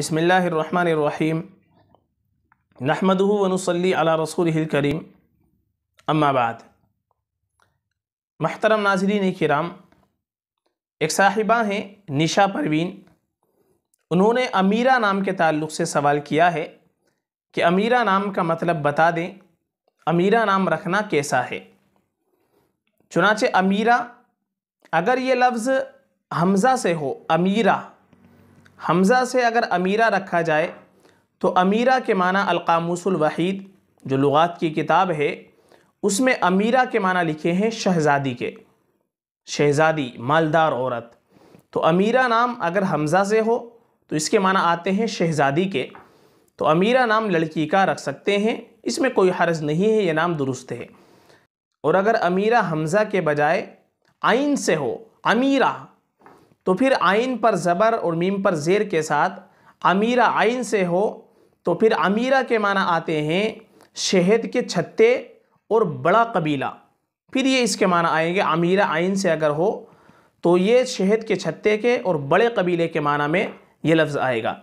बसमीम नहमद वनसली अला रसूल करीम अम्माबाद महतरम नाजरीन कराम एक साहिबा हैं निशा परवीन उन्होंने अमीरा नाम के ताल्लुक से सवाल किया है कि अमीरा नाम का मतलब बता दें अमीरा नाम रखना कैसा है चुनाचे अमीरा अगर ये लफ्ज़ हमज़ा से हो अमीरा हमज़ा से अगर अमीरा रखा जाए तो अमीरा के माना अलकामुसल वहीद जो लुगात की किताब है उसमें अमीरा के माना लिखे हैं शहज़ादी के शहज़ादी मालदार औरत तो अमीरा नाम अगर हमज़ा से हो तो इसके माना आते हैं शहज़ादी के तो अमीरा नाम लड़की का रख सकते हैं इसमें कोई हर्ज नहीं है ये नाम दुरुस्त है और अगर अमीरा हमज़ा के बजाय आइन से हो अमीरा तो फिर आइन पर ज़बर और मीम पर ज़ेर के साथ अमीरा आइन से हो तो फिर अमीरा के माना आते हैं शहद के छत्ते और बड़ा कबीला फिर ये इसके माना आएंगे अमीरा आइन से अगर हो तो ये शहद के छत्ते के और बड़े कबीले के माना में ये लफ्ज़ आएगा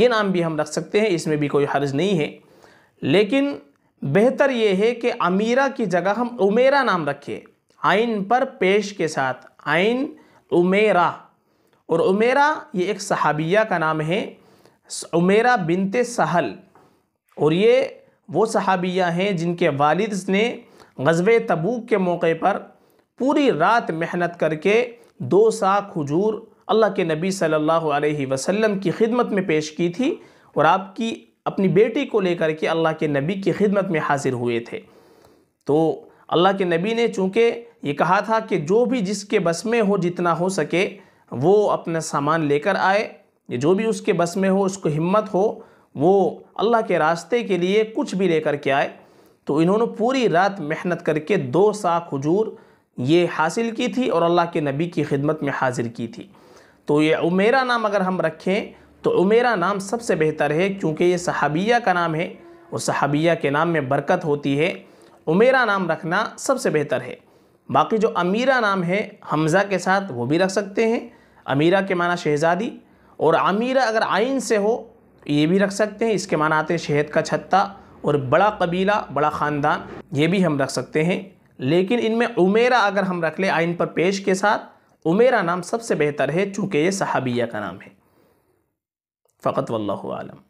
ये नाम भी हम रख सकते हैं इसमें भी कोई हर्ज नहीं है लेकिन बेहतर ये है कि अमीरा की जगह हम उमेरा नाम रखें आइन पर पेश के साथ आइन उमेरा और उमेरा ये एक सहाबिया का नाम है उमेरा बिनते सहल और ये वो सहाबिया हैं जिनके वालिद ने गजब तबूक के मौके पर पूरी रात मेहनत करके दो सा खजूर अल्लाह के नबी सल्लल्लाहु अलैहि वसल्लम की खिदमत में पेश की थी और आपकी अपनी बेटी को लेकर के अल्लाह के नबी की खिदमत में हाजिर हुए थे तो अल्लाह के नबी ने चूँकि ये कहा था कि जो भी जिसके बस में हो जितना हो सके वो अपना सामान लेकर आए जो भी उसके बस में हो उसको हिम्मत हो वो अल्लाह के रास्ते के लिए कुछ भी लेकर के आए तो इन्होंने पूरी रात मेहनत करके दो साख हजूर ये हासिल की थी और अल्लाह के नबी की खिदमत में हाजिर की थी तो ये उमेरा नाम अगर हम रखें तो उमेरा नाम सबसे बेहतर है क्योंकि ये सहाबिया का नाम है और सहाबिया के नाम में बरकत होती है उमेरा नाम रखना सबसे बेहतर है बाकी जो अमीरा नाम है हमज़ा के साथ वो भी रख सकते हैं अमीरा के माना शहज़ादी और अमीरा अगर आइन से हो ये भी रख सकते हैं इसके माना आते हैं शहद का छत्ता और बड़ा कबीला बड़ा ख़ानदान ये भी हम रख सकते हैं लेकिन इनमें उमेरा अगर हम रख लें आइन पर पेश के साथ उमेरा नाम सबसे बेहतर है चूँकि ये सहाबिया का नाम है फ़कत वल्लम